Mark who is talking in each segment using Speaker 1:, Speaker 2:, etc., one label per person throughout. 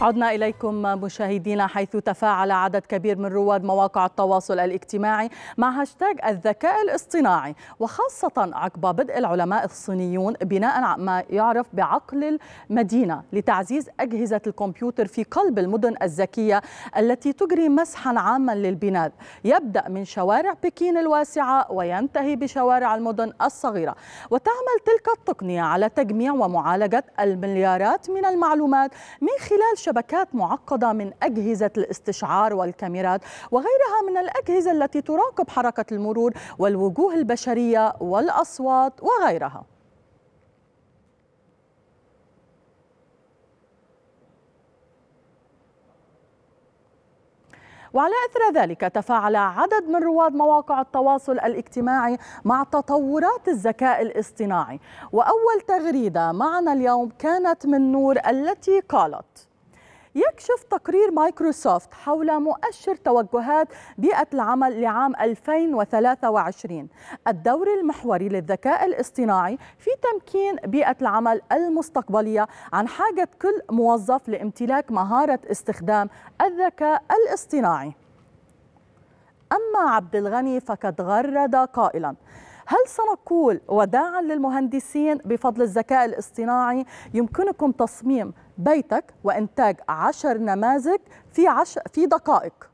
Speaker 1: عدنا إليكم مشاهدينا حيث تفاعل عدد كبير من رواد مواقع التواصل الاجتماعي مع هاشتاج الذكاء الاصطناعي وخاصة عقب بدء العلماء الصينيون بناء ما يعرف بعقل المدينة لتعزيز أجهزة الكمبيوتر في قلب المدن الذكية التي تجري مسحا عاما للبناء يبدأ من شوارع بكين الواسعة وينتهي بشوارع المدن الصغيرة وتعمل تلك التقنية على تجميع ومعالجة المليارات من المعلومات من خلال شبكات معقدة من أجهزة الاستشعار والكاميرات وغيرها من الأجهزة التي تراقب حركة المرور والوجوه البشرية والأصوات وغيرها وعلى اثر ذلك تفاعل عدد من رواد مواقع التواصل الاجتماعي مع تطورات الذكاء الاصطناعي واول تغريده معنا اليوم كانت من نور التي قالت يكشف تقرير مايكروسوفت حول مؤشر توجهات بيئة العمل لعام 2023 الدور المحوري للذكاء الاصطناعي في تمكين بيئة العمل المستقبلية عن حاجة كل موظف لامتلاك مهارة استخدام الذكاء الاصطناعي أما عبد الغني فقد غرد قائلاً هل سنقول وداعا للمهندسين بفضل الذكاء الاصطناعي يمكنكم تصميم بيتك وإنتاج عشر نماذج في, عشر في دقائق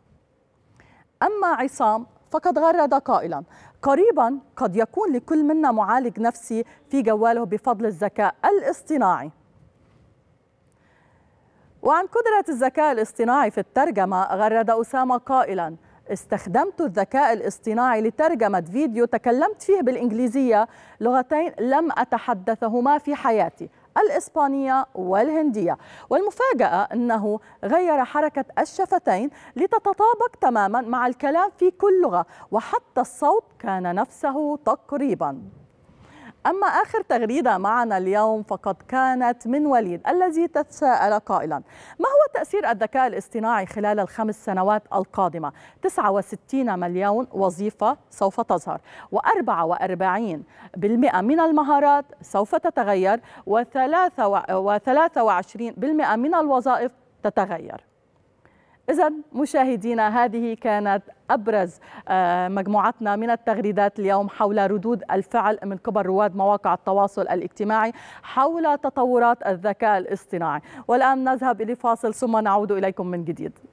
Speaker 1: أما عصام فقد غرد قائلا قريبا قد يكون لكل منا معالج نفسي في جواله بفضل الذكاء الاصطناعي وعن قدرة الذكاء الاصطناعي في الترجمة غرد أسامة قائلا استخدمت الذكاء الاصطناعي لترجمة فيديو تكلمت فيه بالإنجليزية لغتين لم أتحدثهما في حياتي الإسبانية والهندية والمفاجأة أنه غير حركة الشفتين لتتطابق تماما مع الكلام في كل لغة وحتى الصوت كان نفسه تقريباً أما آخر تغريدة معنا اليوم فقد كانت من وليد الذي تساءل قائلا ما هو تأثير الذكاء الاصطناعي خلال الخمس سنوات القادمة 69 مليون وظيفة سوف تظهر و44% من المهارات سوف تتغير و23% من الوظائف تتغير إذا مشاهدينا هذه كانت أبرز آه، مجموعتنا من التغريدات اليوم حول ردود الفعل من قبل رواد مواقع التواصل الاجتماعي حول تطورات الذكاء الاصطناعي والآن نذهب إلى فاصل ثم نعود إليكم من جديد